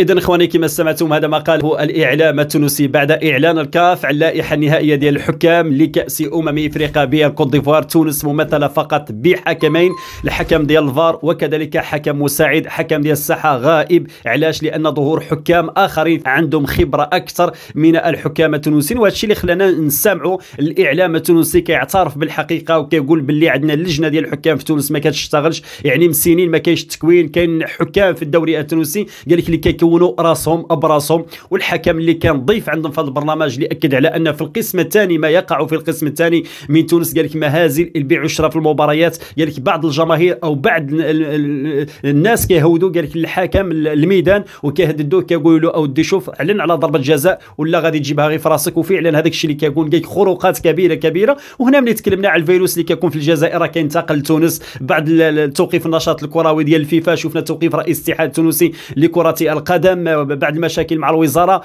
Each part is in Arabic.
اذا اخواني كما سمعتم هذا ما قاله الاعلام التونسي بعد اعلان الكاف على اللائحه النهائيه ديال الحكام لكاس امم افريقيا بكوت ديفوار تونس ممثله فقط بحكمين الحكم ديال الفار وكذلك حكم مساعد حكم ديال الساحه غائب علاش لان ظهور حكام اخرين عندهم خبره اكثر من الحكام التونسيين وهذا الشيء اللي خلانا نسمعوا الاعلام التونسي كيعترف بالحقيقه وكيقول باللي عندنا اللجنه ديال الحكام في تونس ما كتشتغلش يعني من سنين ما كاينش تكوين كاين حكام في الدوري التونسي قال لك اللي كيكونوا راسهم براسهم والحكم اللي كان ضيف عندهم في هذا البرنامج اللي اكد على ان في القسم الثاني ما يقع في القسم الثاني من تونس قال لك مهازل البيع والشراء في المباريات قال لك بعض الجماهير او بعض الناس كيهودوا قال لك الحكم الميدان وكيهددوه كيقولوا له او دي شوف اعلن على ضربه جزاء ولا غادي تجيبها غير في راسك وفعلا هذاك الشيء اللي كيكون لك خروقات كبيره كبيره وهنا ملي تكلمنا على الفيروس اللي كيكون في الجزائر راه كينتقل لتونس بعد توقيف النشاط الكروي ديال الفيفا شفنا توقيف رئيس الاتحاد التونسي لكره القدم آه، بعد المشاكل مع الوزاره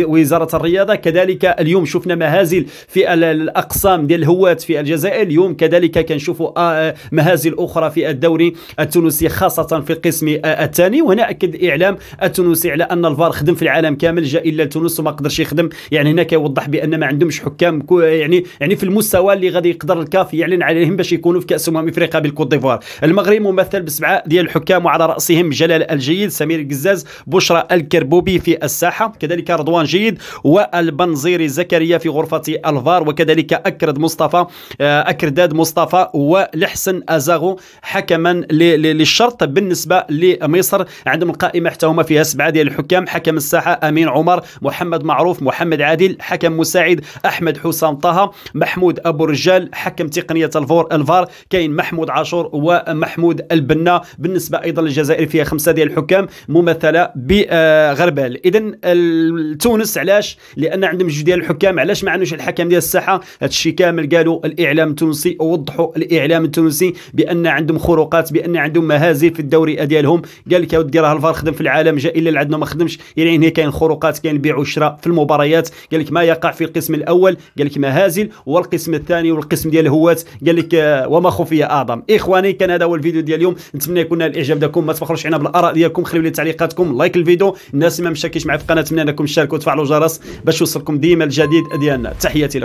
وزاره الرياضه كذلك اليوم شفنا مهازل في الاقسام ديال الهواة في الجزائر اليوم كذلك كنشوفوا آه، آه، مهازل اخرى في الدوري التونسي خاصه في القسم الثاني وهنا اكد الاعلام التونسي على ان الفار خدم في العالم كامل جاء الا تونس وما قدرش يخدم يعني هنا كيوضح بان ما عندهمش حكام يعني يعني في المستوى اللي غادي يقدر الكاف يعلن عليهم باش يكونوا في كاس امم افريقيا بالكوت ديفوار المغرب ممثل بسبعه ديال الحكام وعلى راسهم جلال الجيد سمير الجزاء العزاز بشرى الكربوبي في الساحة كذلك رضوان جيد والبنزيري زكريا في غرفة الفار وكذلك أكرد مصطفى آه، أكرداد مصطفى ولحسن أزاغو حكما للشرط بالنسبة لمصر عندهم القائمة حتى هما فيها سبعة ديال الحكام حكم الساحة أمين عمر محمد معروف محمد عادل حكم مساعد أحمد حسام طه محمود أبو رجال حكم تقنية الفور الفار كاين محمود عاشور ومحمود البنا بالنسبة أيضا للجزائر فيها خمسة ديال الحكام ممثل مثلا بغربال اذا تونس علاش لان عندهم جوج ديال الحكام علاش ما عندوش الحكم ديال الساحه الشيء كامل قالوا الاعلام التونسي وضحوا الاعلام التونسي بان عندهم خروقات بان عندهم مهازل في الدوري ديالهم قال لك يا ودي راه الفار خدم في العالم جاء الا لعندنا ما خدمش يعني هنا كاين خروقات كاين بيع وشراء في المباريات قال لك ما يقع في القسم الاول قال لك مهازل والقسم الثاني والقسم ديال الهواة قال لك آه، وما خفي اعظم اخواني كان هذا هو الفيديو ديال اليوم نتمنى يكون الاعجاب ديالكم ما تبخلوش علينا بالاراء ديالكم خليو لي التعليقات قناتكم لايك الفيديو الناس اللي ما مشاكيش معايا في القناه نتمنى انكم تشاركوا وتفعلوا الجرس باش يوصلكم ديما الجديد ديالنا تحياتي لكم